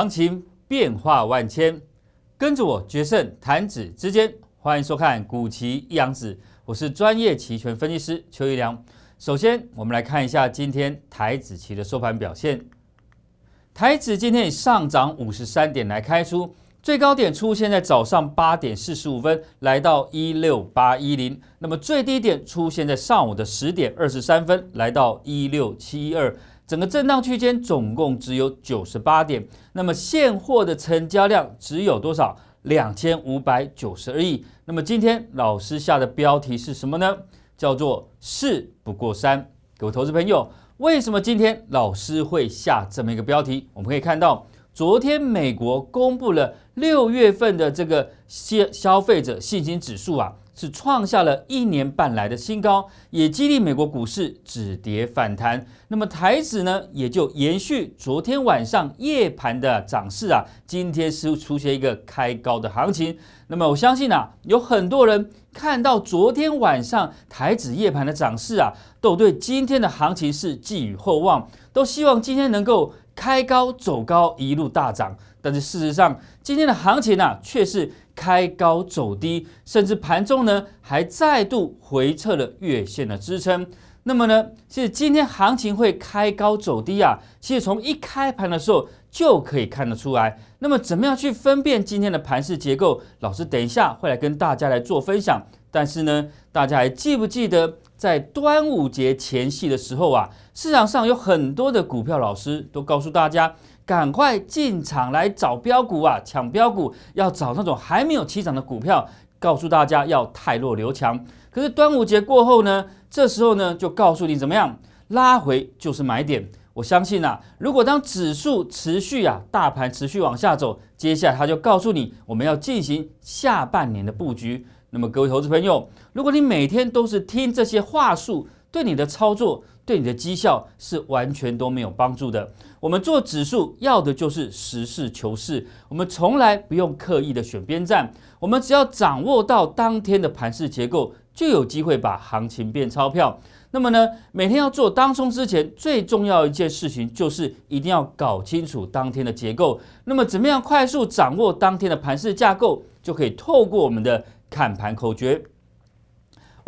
行情变化万千，跟着我决胜弹指之间。欢迎收看古奇一阳指，我是专业期权分析师邱一良。首先，我们来看一下今天台子期的收盘表现。台子今天上涨五十三点来开出，最高点出现在早上八点四十五分，来到一六八一零。那么最低点出现在上午的十点二十三分，来到一六七一二。整个震荡区间总共只有九十八点，那么现货的成交量只有多少？两千五百九十亿。那么今天老师下的标题是什么呢？叫做“事不过三”。各位投资朋友，为什么今天老师会下这么一个标题？我们可以看到，昨天美国公布了六月份的这个消消费者信心指数啊。是创下了一年半来的新高，也激励美国股市止跌反弹。那么台指呢，也就延续昨天晚上夜盘的涨势啊，今天是出现一个开高的行情。那么我相信啊，有很多人看到昨天晚上台指夜盘的涨势啊，都对今天的行情是寄予厚望，都希望今天能够开高走高，一路大涨。但是事实上，今天的行情呢，却是。开高走低，甚至盘中呢还再度回撤了月线的支撑。那么呢，其实今天行情会开高走低啊，其实从一开盘的时候就可以看得出来。那么怎么样去分辨今天的盘势结构？老师等一下会来跟大家来做分享。但是呢，大家还记不记得在端午节前夕的时候啊，市场上有很多的股票，老师都告诉大家。赶快进场来找标股啊，抢标股要找那种还没有起涨的股票。告诉大家要汰弱留强。可是端午节过后呢，这时候呢就告诉你怎么样拉回就是买点。我相信啊，如果当指数持续啊，大盘持续往下走，接下来他就告诉你我们要进行下半年的布局。那么各位投资朋友，如果你每天都是听这些话术，对你的操作、对你的绩效是完全都没有帮助的。我们做指数要的就是实事求是，我们从来不用刻意的选边站，我们只要掌握到当天的盘势结构，就有机会把行情变钞票。那么呢，每天要做当冲之前，最重要一件事情就是一定要搞清楚当天的结构。那么怎么样快速掌握当天的盘势架构，就可以透过我们的看盘口诀。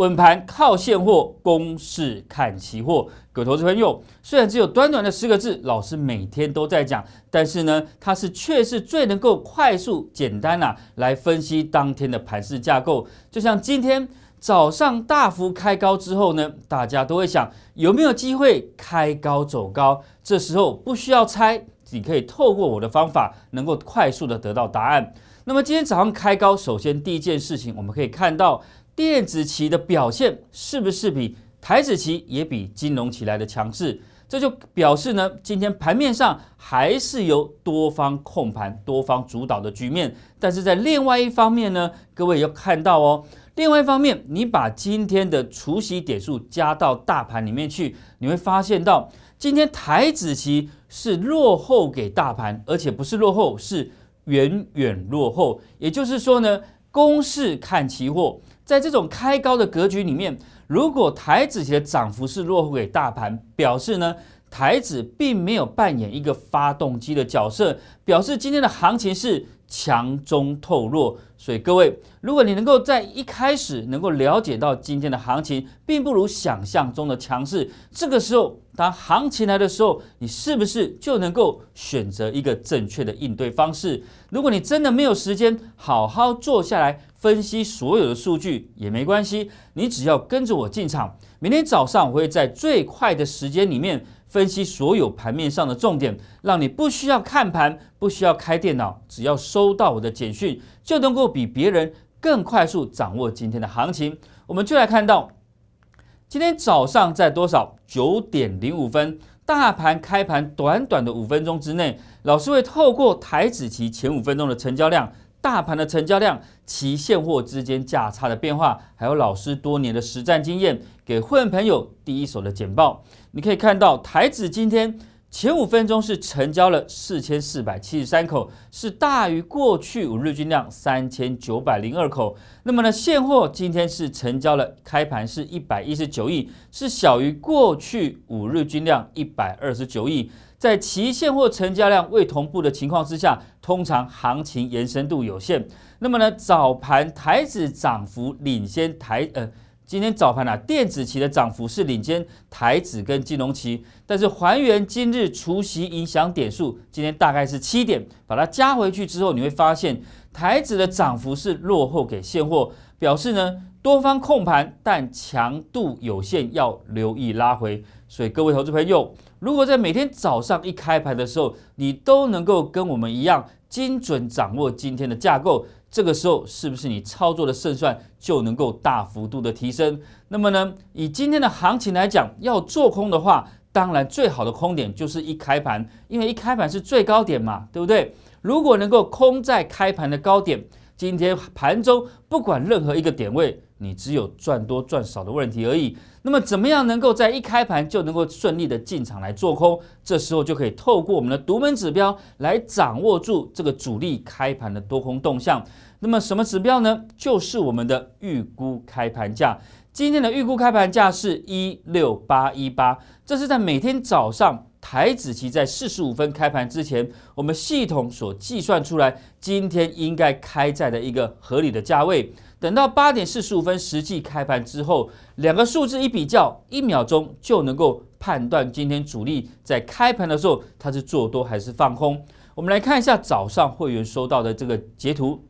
稳盘靠现货，公式看期货。各位投资朋友，虽然只有短短的十个字，老师每天都在讲，但是呢，它是确是最能够快速、简单啊，来分析当天的盘势架构。就像今天早上大幅开高之后呢，大家都会想有没有机会开高走高？这时候不需要猜，你可以透过我的方法，能够快速的得到答案。那么今天早上开高，首先第一件事情，我们可以看到。电子期的表现是不是比台子期也比金融期来的强势？这就表示呢，今天盘面上还是由多方控盘、多方主导的局面。但是在另外一方面呢，各位要看到哦，另外一方面，你把今天的除息点数加到大盘里面去，你会发现到今天台子期是落后给大盘，而且不是落后，是远远落后。也就是说呢，公式看期货。在这种开高的格局里面，如果台指的涨幅是落后给大盘，表示呢台指并没有扮演一个发动机的角色，表示今天的行情是强中透弱。所以各位，如果你能够在一开始能够了解到今天的行情并不如想象中的强势，这个时候当行情来的时候，你是不是就能够选择一个正确的应对方式？如果你真的没有时间好好坐下来，分析所有的数据也没关系，你只要跟着我进场。明天早上我会在最快的时间里面分析所有盘面上的重点，让你不需要看盘，不需要开电脑，只要收到我的简讯，就能够比别人更快速掌握今天的行情。我们就来看到，今天早上在多少？九点零五分，大盘开盘短短的五分钟之内，老师会透过台子期前五分钟的成交量。大盘的成交量、其现货之间价差的变化，还有老师多年的实战经验，给会员朋友第一手的简报。你可以看到，台指今天前五分钟是成交了四千四百七十三口，是大于过去五日均量三千九百零二口。那么呢，现货今天是成交了，开盘是一百一十九亿，是小于过去五日均量一百二十九亿。在期现货成交量未同步的情况之下，通常行情延伸度有限。那么呢，早盘台指涨幅领先台呃，今天早盘啊，电子期的涨幅是领先台指跟金融期。但是还原今日除夕影响点数，今天大概是七点，把它加回去之后，你会发现台指的涨幅是落后给现货，表示呢多方控盘但强度有限，要留意拉回。所以各位投资朋友。如果在每天早上一开盘的时候，你都能够跟我们一样精准掌握今天的架构，这个时候是不是你操作的胜算就能够大幅度的提升？那么呢，以今天的行情来讲，要做空的话，当然最好的空点就是一开盘，因为一开盘是最高点嘛，对不对？如果能够空在开盘的高点，今天盘中不管任何一个点位。你只有赚多赚少的问题而已。那么，怎么样能够在一开盘就能够顺利的进场来做空？这时候就可以透过我们的独门指标来掌握住这个主力开盘的多空动向。那么，什么指标呢？就是我们的预估开盘价。今天的预估开盘价是一六八一八，这是在每天早上台子期在四十五分开盘之前，我们系统所计算出来今天应该开在的一个合理的价位。等到八点四十五分实际开盘之后，两个数字一比较，一秒钟就能够判断今天主力在开盘的时候它是做多还是放空。我们来看一下早上会员收到的这个截图。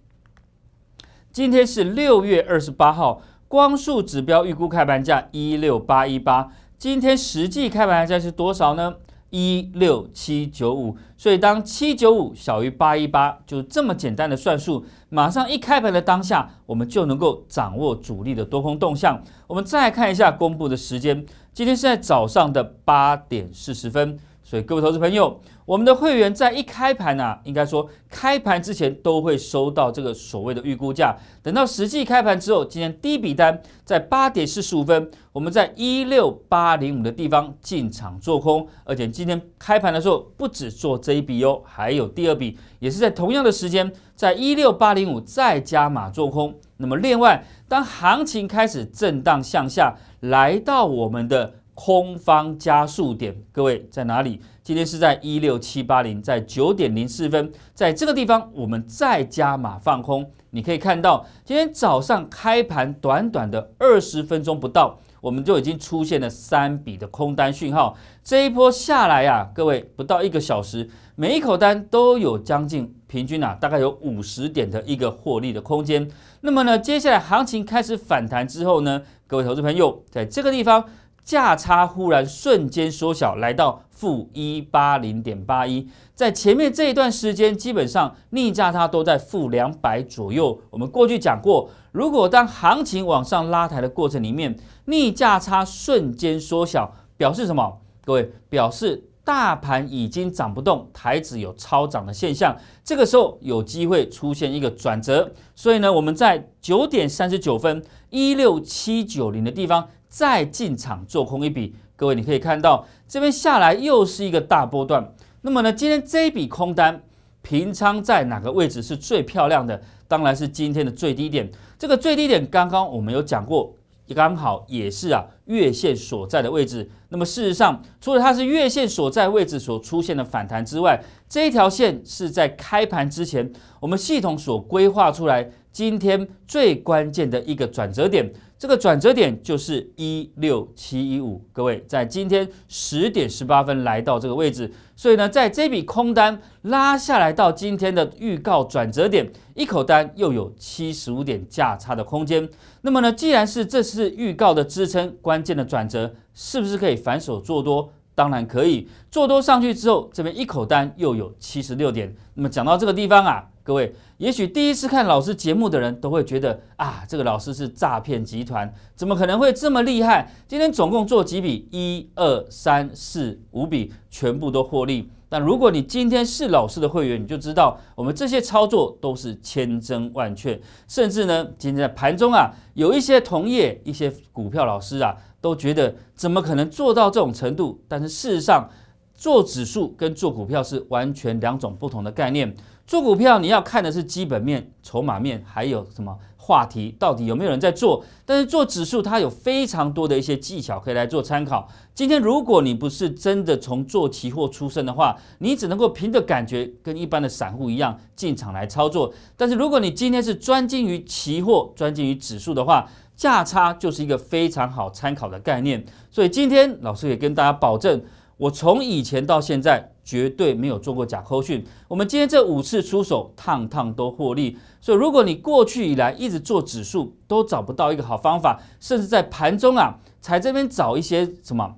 今天是六月二十八号，光速指标预估开盘价一六八一八，今天实际开盘价是多少呢？一六七九五，所以当七九五小于八一八，就这么简单的算数，马上一开盘的当下，我们就能够掌握主力的多空动向。我们再看一下公布的时间，今天是在早上的八点四十分。所以各位投资朋友，我们的会员在一开盘呢，应该说开盘之前都会收到这个所谓的预估价。等到实际开盘之后，今天第一笔单在八点四十五分，我们在一六八零五的地方进场做空。而且今天开盘的时候，不止做这一笔哦，还有第二笔，也是在同样的时间，在一六八零五再加码做空。那么另外，当行情开始震荡向下来到我们的。空方加速点，各位在哪里？今天是在一六七八零，在九点零四分，在这个地方我们再加码放空。你可以看到，今天早上开盘短短的二十分钟不到，我们就已经出现了三笔的空单讯号。这一波下来呀，各位不到一个小时，每一口单都有将近平均啊，大概有五十点的一个获利的空间。那么呢，接下来行情开始反弹之后呢，各位投资朋友，在这个地方。价差忽然瞬间缩小，来到负一八零点八一。在前面这一段时间，基本上逆价差都在负两百左右。我们过去讲过，如果当行情往上拉抬的过程里面，逆价差瞬间缩小，表示什么？各位，表示大盘已经涨不动，台指有超涨的现象。这个时候有机会出现一个转折。所以呢，我们在九点三十九分一六七九零的地方。再进场做空一笔，各位你可以看到这边下来又是一个大波段。那么呢，今天这一笔空单平仓在哪个位置是最漂亮的？当然是今天的最低点。这个最低点刚刚我们有讲过，刚好也是啊月线所在的位置。那么事实上，除了它是月线所在位置所出现的反弹之外，这一条线是在开盘之前我们系统所规划出来。今天最关键的一个转折点，这个转折点就是一六七一五，各位在今天十点十八分来到这个位置，所以呢，在这笔空单拉下来到今天的预告转折点，一口单又有七十五点价差的空间。那么呢，既然是这次预告的支撑关键的转折，是不是可以反手做多？当然可以，做多上去之后，这边一口单又有七十六点。那么讲到这个地方啊，各位。也许第一次看老师节目的人都会觉得啊，这个老师是诈骗集团，怎么可能会这么厉害？今天总共做几笔？一二三四五笔，全部都获利。但如果你今天是老师的会员，你就知道我们这些操作都是千真万确。甚至呢，今天在盘中啊，有一些同业、一些股票老师啊，都觉得怎么可能做到这种程度？但是事实上，做指数跟做股票是完全两种不同的概念。做股票，你要看的是基本面、筹码面，还有什么话题，到底有没有人在做？但是做指数，它有非常多的一些技巧可以来做参考。今天如果你不是真的从做期货出身的话，你只能够凭着感觉，跟一般的散户一样进场来操作。但是如果你今天是专精于期货、专精于指数的话，价差就是一个非常好参考的概念。所以今天老师也跟大家保证，我从以前到现在。绝对没有做过假扣训。我们今天这五次出手，趟趟都获利。所以，如果你过去以来一直做指数，都找不到一个好方法，甚至在盘中啊，踩这边找一些什么，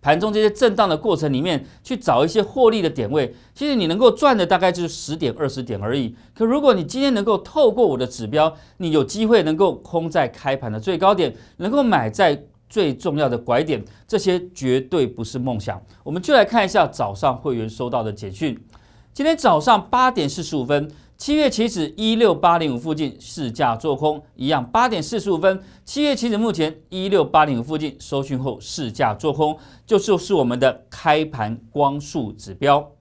盘中这些震荡的过程里面去找一些获利的点位，其实你能够赚的大概就是十点二十点而已。可如果你今天能够透过我的指标，你有机会能够空在开盘的最高点，能够买在。最重要的拐点，这些绝对不是梦想。我们就来看一下早上会员收到的简讯。今天早上八点四十五分，七月起止一六八零五附近试价做空，一样。八点四十五分，七月起止目前一六八零五附近收讯后试价做空，就是我们的开盘光速指标。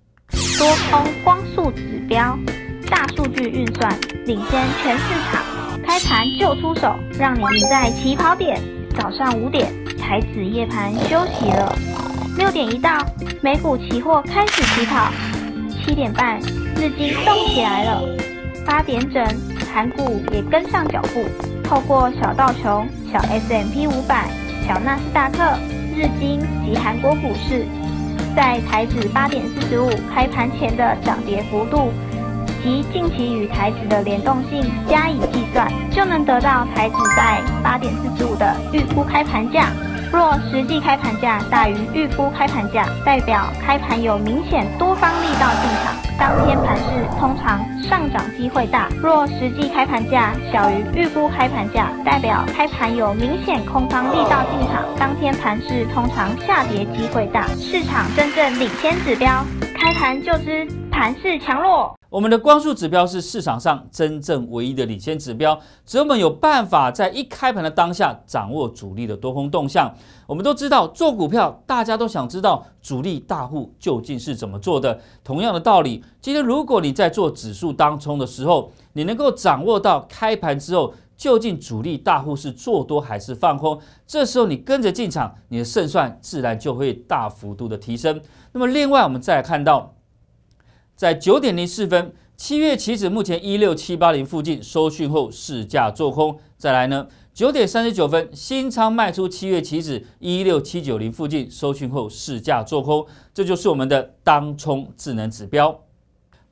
多空光速指标，大数据运算领先全市场，开盘就出手，让你赢在起跑点。早上五点，台子夜盘休息了。六点一到，美股期货开始起跑。七点半，日经动起来了。八点整，韩股也跟上脚步，透过小道琼、小 S M P 五百、小纳斯达克、日经及韩国股市，在台指八点四十五开盘前的涨跌幅度。及近期与台指的联动性加以计算，就能得到台指在八点四十五的预估开盘价。若实际开盘价大于预估开盘价，代表开盘有明显多方力道进场，当天盘势通常上涨机会大；若实际开盘价小于预估开盘价，代表开盘有明显空方力道进场，当天盘势通常下跌机会大。市场真正领先指标，开盘就知盘势强弱。我们的光速指标是市场上真正唯一的领先指标，只有我们有办法在一开盘的当下掌握主力的多空动向。我们都知道做股票，大家都想知道主力大户究竟是怎么做的。同样的道理，今天如果你在做指数当冲的时候，你能够掌握到开盘之后究竟主力大户是做多还是放空，这时候你跟着进场，你的胜算自然就会大幅度的提升。那么，另外我们再来看到。在九点零四分，七月期指目前一六七八零附近收讯后市价做空。再来呢，九点三十九分新仓卖出七月期指一六七九零附近收讯后市价做空。这就是我们的当冲智能指标。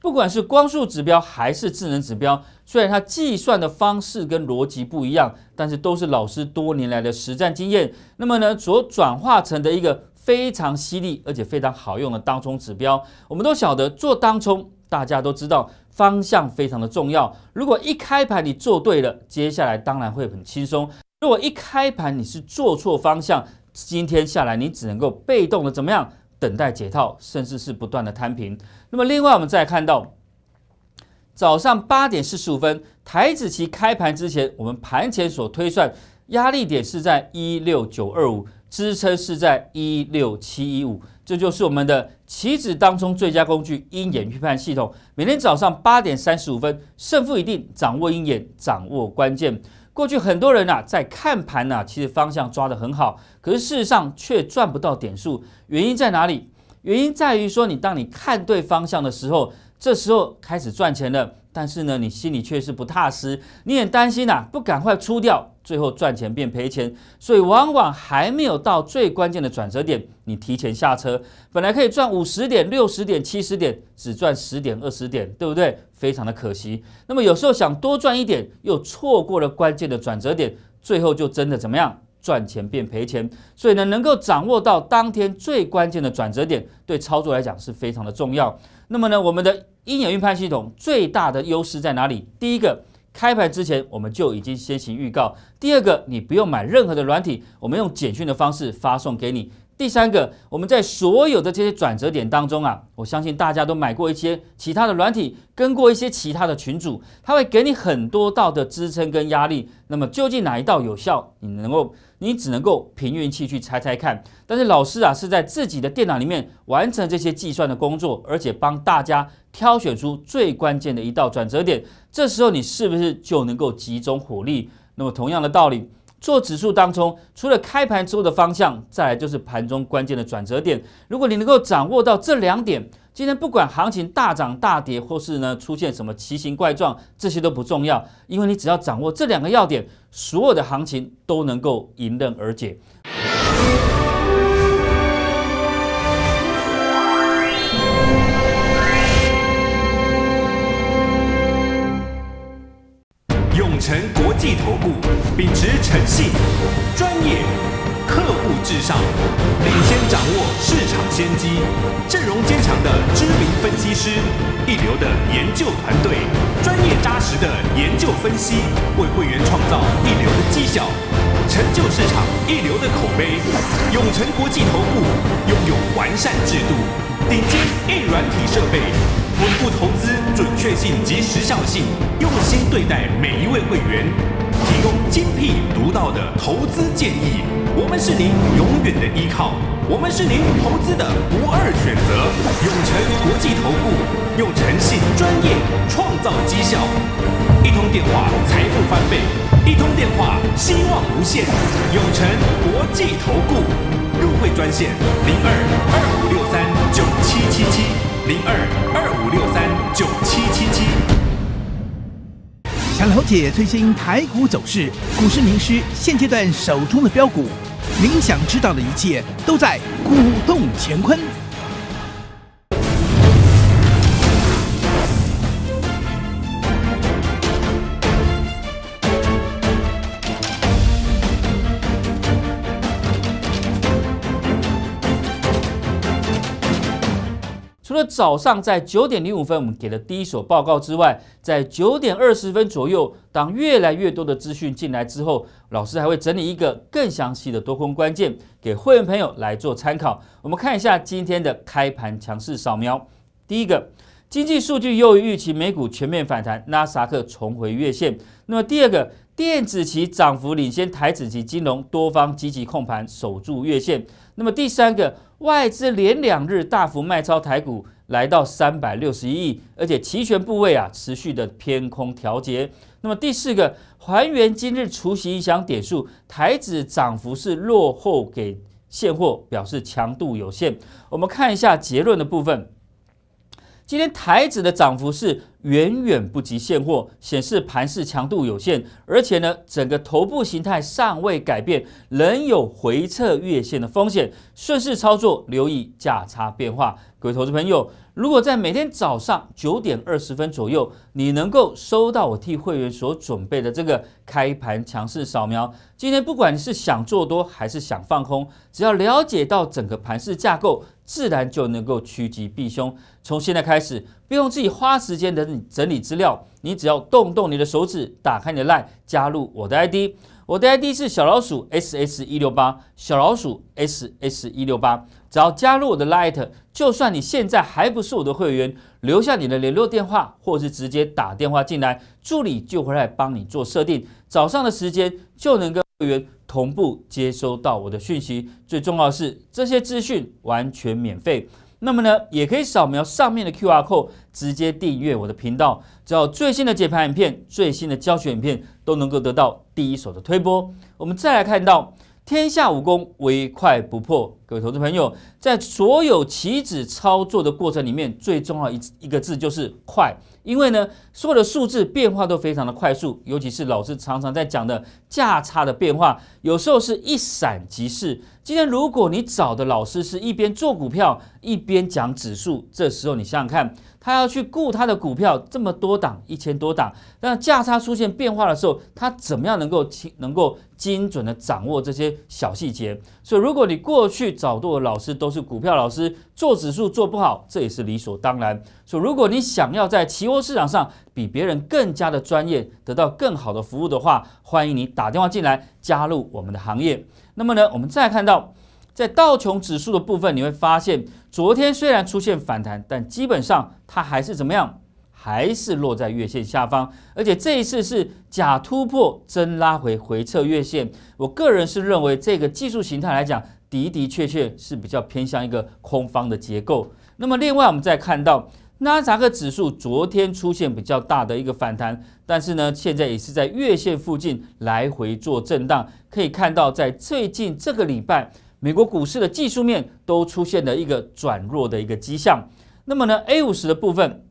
不管是光速指标还是智能指标，虽然它计算的方式跟逻辑不一样，但是都是老师多年来的实战经验。那么呢，所转化成的一个。非常犀利而且非常好用的当冲指标，我们都晓得做当冲，大家都知道方向非常的重要。如果一开盘你做对了，接下来当然会很轻松；如果一开盘你是做错方向，今天下来你只能够被动的怎么样等待解套，甚至是不断的摊平。那么另外我们再看到早上八点四十五分，台子期开盘之前，我们盘前所推算压力点是在一六九二五。支撑是在一六七一五，这就是我们的棋子当中最佳工具鹰眼预判系统。每天早上八点三十五分，胜负已定，掌握鹰眼，掌握关键。过去很多人啊，在看盘呐，其实方向抓得很好，可是事实上却赚不到点数，原因在哪里？原因在于说，你当你看对方向的时候，这时候开始赚钱了。但是呢，你心里却是不踏实，你也担心呐，不赶快出掉，最后赚钱变赔钱，所以往往还没有到最关键的转折点，你提前下车，本来可以赚五十点、六十点、七十点，只赚十点、二十点，对不对？非常的可惜。那么有时候想多赚一点，又错过了关键的转折点，最后就真的怎么样？赚钱变赔钱，所以呢，能够掌握到当天最关键的转折点，对操作来讲是非常的重要。那么呢，我们的鹰眼运盘系统最大的优势在哪里？第一个，开盘之前我们就已经先行预告；第二个，你不用买任何的软体，我们用简讯的方式发送给你。第三个，我们在所有的这些转折点当中啊，我相信大家都买过一些其他的软体，跟过一些其他的群主，他会给你很多道的支撑跟压力。那么究竟哪一道有效？你能够，你只能够凭运气去猜猜看。但是老师啊，是在自己的电脑里面完成这些计算的工作，而且帮大家挑选出最关键的一道转折点。这时候你是不是就能够集中火力？那么同样的道理。做指数当中，除了开盘之后的方向，再来就是盘中关键的转折点。如果你能够掌握到这两点，今天不管行情大涨大跌，或是呢出现什么奇形怪状，这些都不重要，因为你只要掌握这两个要点，所有的行情都能够迎刃而解。成诚国际投顾秉持诚信、专业、客户至上，领先掌握市场先机，阵容坚强的知名分析师，一流的研究团队，专业扎实的研究分析，为会员创造一流的绩效，成就市场一流的口碑。永诚国际投顾拥有完善制度，顶尖硬软体设备。稳固投资准确性及时效性，用心对待每一位会员，提供精辟独到的投资建议。我们是您永远的依靠，我们是您投资的不二选择。永诚国际投顾，用诚信专业创造绩效。一通电话财富翻倍，一通电话希望无限。永诚国际投顾入会专线零二二五六三九七七七。零二二五六三九七七七，想了解最新台股走势，股市名师现阶段手中的标股，您想知道的一切都在《股动乾坤》。除了早上在九点零五分我们给了第一手报告之外，在九点二十分左右，当越来越多的资讯进来之后，老师还会整理一个更详细的多空关键给会员朋友来做参考。我们看一下今天的开盘强势扫描：第一个，经济数据优于预期，美股全面反弹，纳斯克重回月线；那么第二个，电子期涨幅领先台子及金融，多方积极控盘守住月线；那么第三个。外资连两日大幅卖超台股，来到三百六十一亿，而且期权部位啊持续的偏空调节。那么第四个，还原今日除夕影响点数，台指涨幅是落后给现货，表示强度有限。我们看一下结论的部分，今天台指的涨幅是。远远不及现货，显示盘势强度有限，而且呢，整个头部形态尚未改变，仍有回撤越线的风险。顺势操作，留意价差变化。各位投资朋友，如果在每天早上九点二十分左右，你能够收到我替会员所准备的这个开盘强势扫描，今天不管你是想做多还是想放空，只要了解到整个盘势架构。自然就能够趋吉避凶。从现在开始，不用自己花时间的整理资料，你只要动动你的手指，打开你的 LINE，加入我的 ID。我的 ID 是小老鼠 ss 一六八，小老鼠 ss 一六八。只要加入我的 Lite，就算你现在还不是我的会员，留下你的联络电话，或是直接打电话进来，助理就会来帮你做设定。早上的时间就能跟会员同步接收到我的讯息。最重要是，这些资讯完全免费。那么呢，也可以扫描上面的 Q R code，直接订阅我的频道，只要最新的解盘影片、最新的教学影片，都能够得到第一手的推播。我们再来看到。天下武功唯快不破。各位投资朋友，在所有棋子操作的过程里面，最重要一一个字就是快。因为呢，所有的数字变化都非常的快速，尤其是老师常常在讲的价差的变化，有时候是一闪即逝。今天如果你找的老师是一边做股票一边讲指数，这时候你想想看。他要去顾他的股票这么多档一千多档，那价差出现变化的时候，他怎么样能够清能够精准的掌握这些小细节？所以如果你过去找过的老师都是股票老师做指数做不好，这也是理所当然。所以如果你想要在期货市场上比别人更加的专业，得到更好的服务的话，欢迎你打电话进来加入我们的行业。那么呢，我们再看到。在道琼指数的部分，你会发现，昨天虽然出现反弹，但基本上它还是怎么样？还是落在月线下方。而且这一次是假突破，真拉回回撤月线。我个人是认为，这个技术形态来讲，的的确确是比较偏向一个空方的结构。那么，另外我们再看到纳达克指数，昨天出现比较大的一个反弹，但是呢，现在也是在月线附近来回做震荡。可以看到，在最近这个礼拜。美国股市的技术面都出现了一个转弱的一个迹象。那么呢，A 五十的部分，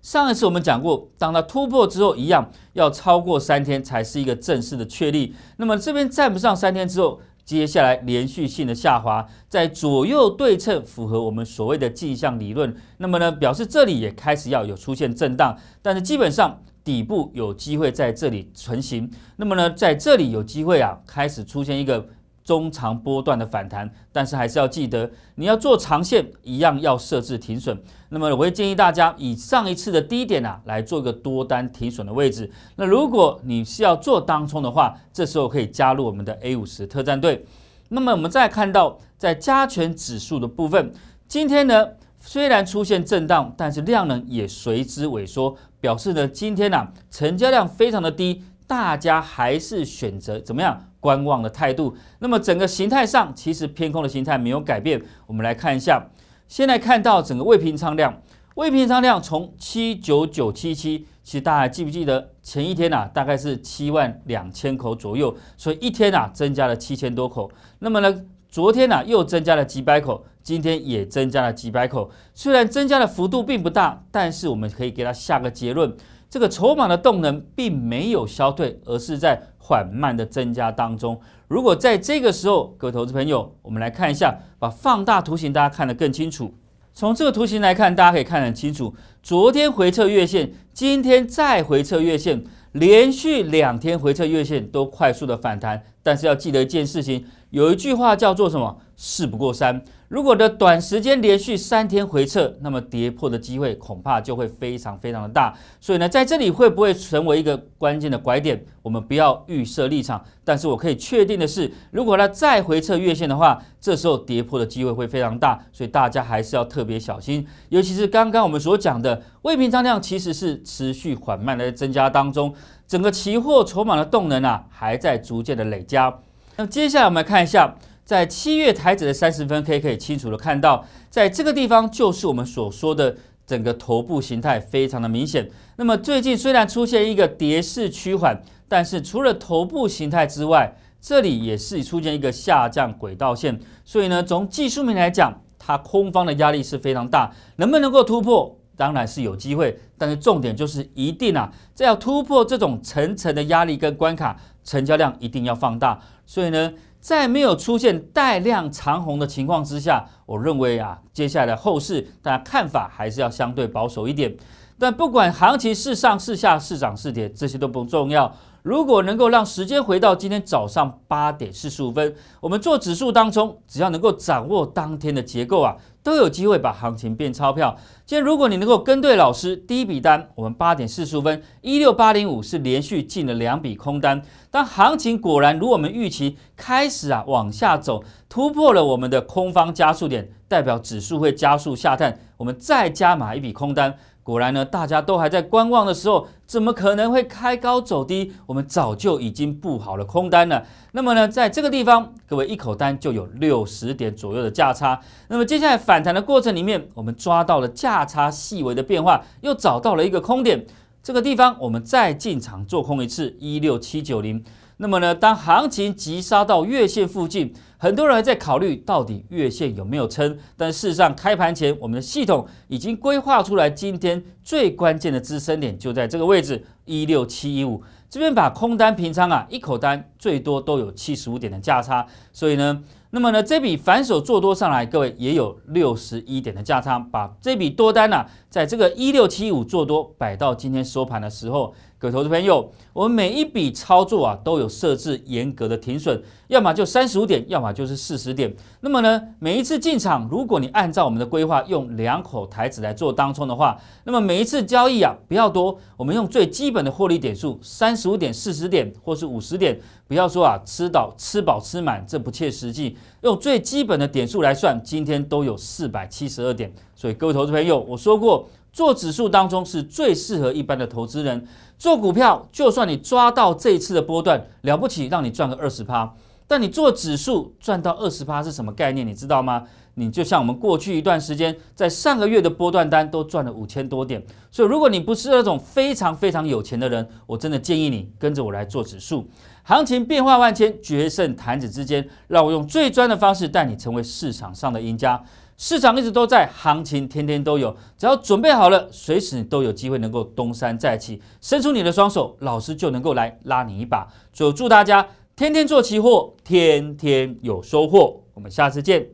上一次我们讲过，当它突破之后，一样要超过三天才是一个正式的确立。那么这边站不上三天之后，接下来连续性的下滑，在左右对称符合我们所谓的迹象理论。那么呢，表示这里也开始要有出现震荡，但是基本上底部有机会在这里成型。那么呢，在这里有机会啊，开始出现一个。中长波段的反弹，但是还是要记得，你要做长线，一样要设置停损。那么，我会建议大家以上一次的低点啊来做个多单停损的位置。那如果你是要做当冲的话，这时候可以加入我们的 A 五十特战队。那么，我们再看到在加权指数的部分，今天呢虽然出现震荡，但是量能也随之萎缩，表示呢今天呢成交量非常的低，大家还是选择怎么样？观望的态度。那么整个形态上，其实偏空的形态没有改变。我们来看一下，先来看到整个未平仓量，未平仓量从七九九七七，其实大家还记不记得前一天啊，大概是七万两千口左右，所以一天啊、增加了七千多口。那么呢，昨天呢又增加了几百口，今天也增加了几百口。虽然增加的幅度并不大，但是我们可以给它下个结论。这个筹码的动能并没有消退，而是在缓慢的增加当中。如果在这个时候，各位投资朋友，我们来看一下，把放大图形，大家看得更清楚。从这个图形来看，大家可以看得很清楚，昨天回撤月线，今天再回撤月线，连续两天回撤月线都快速的反弹。但是要记得一件事情，有一句话叫做什么？事不过三。如果的短时间连续三天回撤，那么跌破的机会恐怕就会非常非常的大。所以呢，在这里会不会成为一个关键的拐点？我们不要预设立场，但是我可以确定的是，如果它再回撤月线的话，这时候跌破的机会会非常大。所以大家还是要特别小心，尤其是刚刚我们所讲的未平仓量其实是持续缓慢的增加当中，整个期货筹码的动能啊还在逐渐的累加。那么接下来我们来看一下。在七月台子的三十分 K 可以清楚的看到，在这个地方就是我们所说的整个头部形态非常的明显。那么最近虽然出现一个跌势趋缓，但是除了头部形态之外，这里也是出现一个下降轨道线。所以呢，从技术面来讲，它空方的压力是非常大。能不能够突破，当然是有机会，但是重点就是一定啊，要突破这种层层的压力跟关卡，成交量一定要放大。所以呢。在没有出现带量长红的情况之下，我认为啊，接下来的后市，大家看法还是要相对保守一点。但不管行情是上是下，是涨是跌，这些都不重要。如果能够让时间回到今天早上八点四十五分，我们做指数当中，只要能够掌握当天的结构啊。都有机会把行情变钞票。今天如果你能够跟对老师，第一笔单我们八点四十五分一六八零五是连续进了两笔空单，但行情果然如我们预期开始啊往下走，突破了我们的空方加速点，代表指数会加速下探，我们再加码一笔空单。果然呢，大家都还在观望的时候，怎么可能会开高走低？我们早就已经布好了空单了。那么呢，在这个地方，各位一口单就有六十点左右的价差。那么接下来反弹的过程里面，我们抓到了价差细微的变化，又找到了一个空点。这个地方我们再进场做空一次，一六七九零。那么呢，当行情急杀到月线附近。很多人还在考虑到底月线有没有撑，但事实上开盘前，我们的系统已经规划出来，今天最关键的支撑点就在这个位置一六七一五这边，把空单平仓啊，一口单最多都有七十五点的价差，所以呢，那么呢这笔反手做多上来，各位也有六十一点的价差，把这笔多单呢。在这个一六七五做多摆到今天收盘的时候，各位投资朋友，我们每一笔操作啊都有设置严格的停损，要么就三十五点，要么就是四十点。那么呢，每一次进场，如果你按照我们的规划用两口台子来做当冲的话，那么每一次交易啊不要多，我们用最基本的获利点数三十五点、四十点或是五十点，不要说啊吃到吃饱吃满，这不切实际。用最基本的点数来算，今天都有四百七十二点。所以各位投资朋友，我说过，做指数当中是最适合一般的投资人。做股票，就算你抓到这一次的波段，了不起让你赚个二十趴，但你做指数赚到二十趴是什么概念？你知道吗？你就像我们过去一段时间，在上个月的波段单都赚了五千多点。所以，如果你不是那种非常非常有钱的人，我真的建议你跟着我来做指数。行情变化万千，决胜弹指之间，让我用最专的方式带你成为市场上的赢家。市场一直都在，行情天天都有，只要准备好了，随时都有机会能够东山再起。伸出你的双手，老师就能够来拉你一把。所以祝大家天天做期货，天天有收获。我们下次见。